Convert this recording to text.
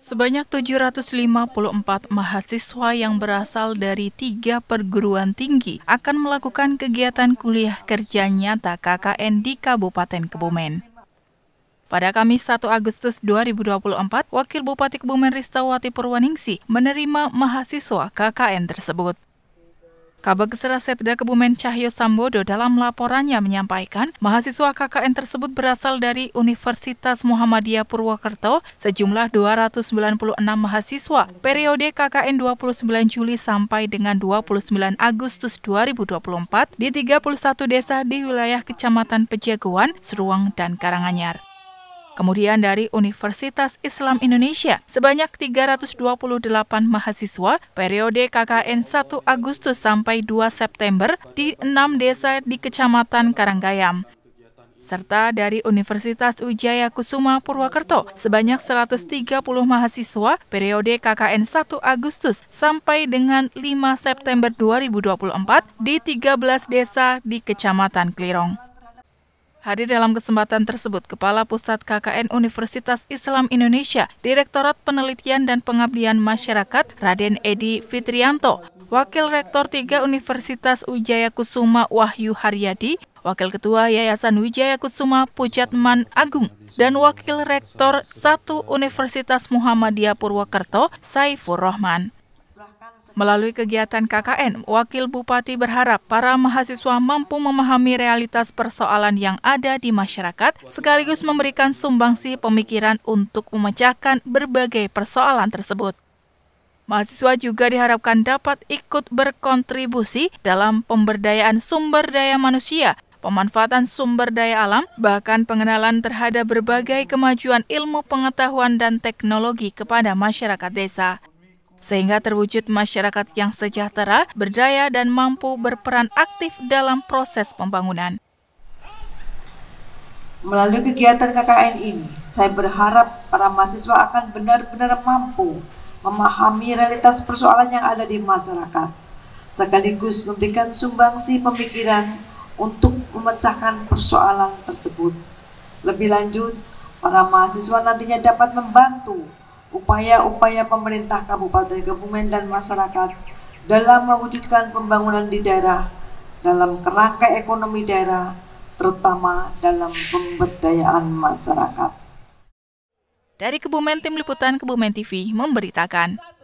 Sebanyak 754 mahasiswa yang berasal dari tiga perguruan tinggi akan melakukan kegiatan kuliah kerja nyata KKN di Kabupaten Kebumen. Pada Kamis 1 Agustus 2024, Wakil Bupati Kebumen Ristawati Purwaningsih menerima mahasiswa KKN tersebut. Kabagesera Setda Kebumen Cahyo Sambodo dalam laporannya menyampaikan, mahasiswa KKN tersebut berasal dari Universitas Muhammadiyah Purwokerto sejumlah 296 mahasiswa periode KKN 29 Juli sampai dengan 29 Agustus 2024 di 31 desa di wilayah Kecamatan Pejagoan, Seruang, dan Karanganyar. Kemudian dari Universitas Islam Indonesia sebanyak 328 mahasiswa periode KKN 1 Agustus sampai 2 September di 6 desa di Kecamatan Karanggayam serta dari Universitas Wijaya Kusuma Purwakerto sebanyak 130 mahasiswa periode KKN 1 Agustus sampai dengan 5 September 2024 di 13 desa di Kecamatan Klirong. Hadir dalam kesempatan tersebut, Kepala Pusat KKN Universitas Islam Indonesia, Direktorat Penelitian dan Pengabdian Masyarakat, Raden Edi Fitrianto, Wakil Rektor 3 Universitas Wijaya Kusuma Wahyu Haryadi, Wakil Ketua Yayasan Wijaya Kusuma Pujatman Agung, dan Wakil Rektor 1 Universitas Muhammadiyah Purwokerto, Saifur Rohman. Melalui kegiatan KKN, Wakil Bupati berharap para mahasiswa mampu memahami realitas persoalan yang ada di masyarakat, sekaligus memberikan sumbangsi pemikiran untuk memecahkan berbagai persoalan tersebut. Mahasiswa juga diharapkan dapat ikut berkontribusi dalam pemberdayaan sumber daya manusia, pemanfaatan sumber daya alam, bahkan pengenalan terhadap berbagai kemajuan ilmu pengetahuan dan teknologi kepada masyarakat desa sehingga terwujud masyarakat yang sejahtera, berdaya, dan mampu berperan aktif dalam proses pembangunan. Melalui kegiatan KKN ini, saya berharap para mahasiswa akan benar-benar mampu memahami realitas persoalan yang ada di masyarakat, sekaligus memberikan sumbangsi pemikiran untuk memecahkan persoalan tersebut. Lebih lanjut, para mahasiswa nantinya dapat membantu upaya-upaya pemerintah Kabupaten Kebumen dan masyarakat dalam mewujudkan pembangunan di daerah dalam kerangka ekonomi daerah, terutama dalam pemberdayaan masyarakat. Dari Kebumen, Tim Liputan Kebumen TV memberitakan.